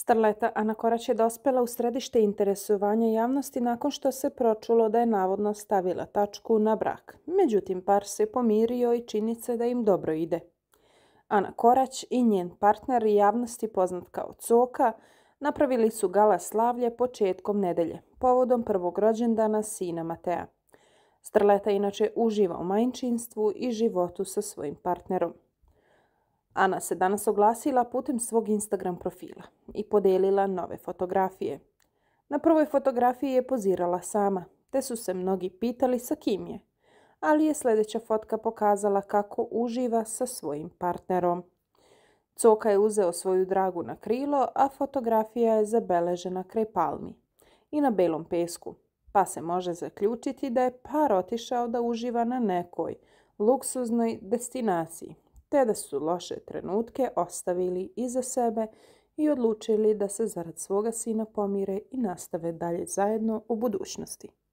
Starleta Ana Korać je dospjela u središte interesovanja javnosti nakon što se pročulo da je navodno stavila tačku na brak. Međutim, par se pomirio i čini se da im dobro ide. Ana Korać i njen partner javnosti poznat kao Coka napravili su gala slavlje početkom nedelje, povodom prvog rođendana sina Matea. Starleta inače uživa u majčinstvu i životu sa svojim partnerom. Ana se danas oglasila putem svog Instagram profila i podelila nove fotografije. Na prvoj fotografiji je pozirala sama, te su se mnogi pitali sa kim je, ali je sljedeća fotka pokazala kako uživa sa svojim partnerom. Coka je uzeo svoju dragu na krilo, a fotografija je zabeležena kraj palmi i na belom pesku, pa se može zaključiti da je par otišao da uživa na nekoj luksuznoj destinaciji te da su loše trenutke ostavili iza sebe i odlučili da se zarad svoga sina pomire i nastave dalje zajedno u budućnosti.